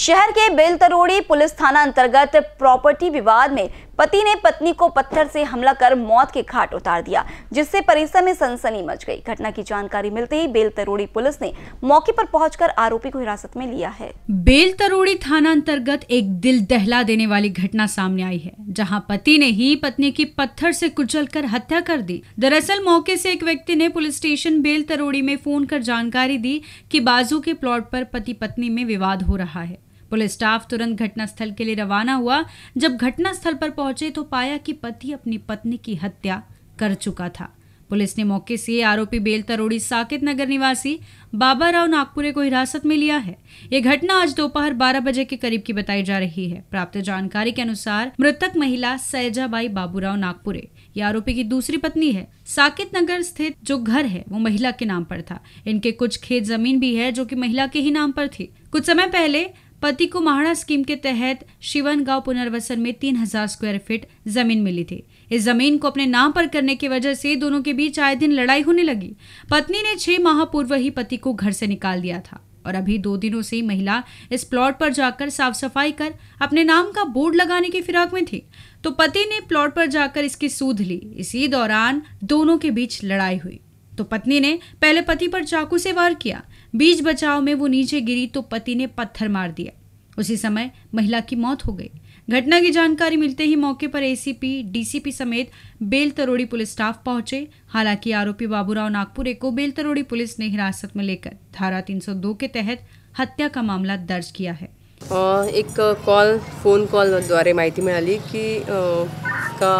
शहर के बेलतरोड़ी पुलिस थाना अंतर्गत प्रॉपर्टी विवाद में पति ने पत्नी को पत्थर से हमला कर मौत के घाट उतार दिया जिससे परिसर में सनसनी मच गई घटना की जानकारी मिलते ही बेलतरोड़ी पुलिस ने मौके पर पहुंचकर आरोपी को हिरासत में लिया है बेलतरोड़ी थाना अंतर्गत एक दिल दहला देने वाली घटना सामने आई है जहां पति ने ही पत्नी की पत्थर से कर हत्या कर दी दरअसल मौके से एक व्यक्ति ने पुलिस स्टेशन बेलतरोड़ी में फोन कर जानकारी दी की बाजू के प्लॉट पर पति पत्नी में विवाद हो रहा है पुलिस स्टाफ तुरंत घटनास्थल के लिए रवाना हुआ जब घटनास्थल पर पहुंचे तो पाया कि पति अपनी पत्नी की हत्या कर चुका था पुलिस ने मौके से आरोपी बेलतरोड़ी साकेत नगर निवासी बाबा राव नागपुरे को हिरासत में लिया है ये घटना आज दोपहर 12 बजे के करीब की बताई जा रही है प्राप्त जानकारी के अनुसार मृतक महिला सैजाबाई बाबूराव नागपुरे ये आरोपी की दूसरी पत्नी है साकेत नगर स्थित जो घर है वो महिला के नाम पर था इनके कुछ खेत जमीन भी है जो की महिला के ही नाम पर थी कुछ समय पहले पति को महाड़ा स्कीम के तहत शिवन गांव पुनर्वसन में तीन हजार स्क्वायर फीट जमीन मिली थी इस जमीन को अपने नाम पर करने की वजह से दोनों के बीच आए दिन लड़ाई होने लगी पत्नी ने छह माह पूर्व ही पति को घर से निकाल दिया था और अभी दो दिनों से महिला इस प्लॉट पर जाकर साफ सफाई कर अपने नाम का बोर्ड लगाने की फिराक में थी तो पति ने प्लॉट पर जाकर इसकी सूद ली इसी दौरान दोनों के बीच लड़ाई हुई तो पत्नी ने पहले पति पर चाकू से वार किया बीच बचाव में वो नीचे गिरी तो पति ने पत्थर मार दिया उसी समय महिला की मौत हो गई घटना की जानकारी मिलते ही मौके पर एसीपी डीसीपी समेत बेलतरोड़ी पुलिस स्टाफ पहुंचे हालांकि आरोपी बाबूराव नागपुरे को बेलतरोड़ी पुलिस ने हिरासत में लेकर धारा 302 के तहत हत्या का मामला दर्ज किया है एक कॉल फोन कॉल द्वारा माहिती मिळाली की का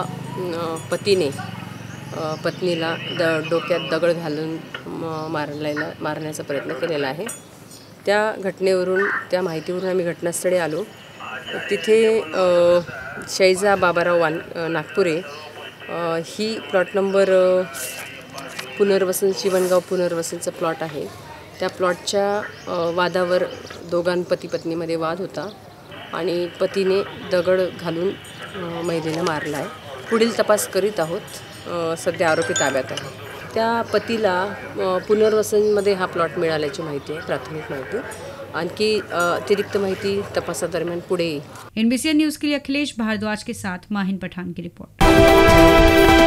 ने पत्नीला द डोक्यात दगड घालून मारलेला मारण्याचा प्रयत्न केलेला आहे त्या घटनेवरून त्या माहितीवरून आम्ही घटनास्थळी आलो तिथे शैजा बाबाराव वान नागपुरे ही प्लॉट नंबर पुनर्वसन शिवणगाव पुनर्वसनचं प्लॉट आहे त्या प्लॉटच्या वादावर पती पत्नीमध्ये वाद होता आणि पतीने दगड घालून महिलेला मारला आहे पुढील तपास करीत आहोत सध्या आरोपी ताब्यात आहे त्या पतीला पुनर्वसनमध्ये हा प्लॉट मिळाल्याची माहिती आहे प्राथमिक माहिती आणखी अतिरिक्त माहिती तपासादरम्यान पुढे एनबीसी न्यूज के लिए अखिलेश भारद्वाज के साथ माहिन पठान की रिपोर्ट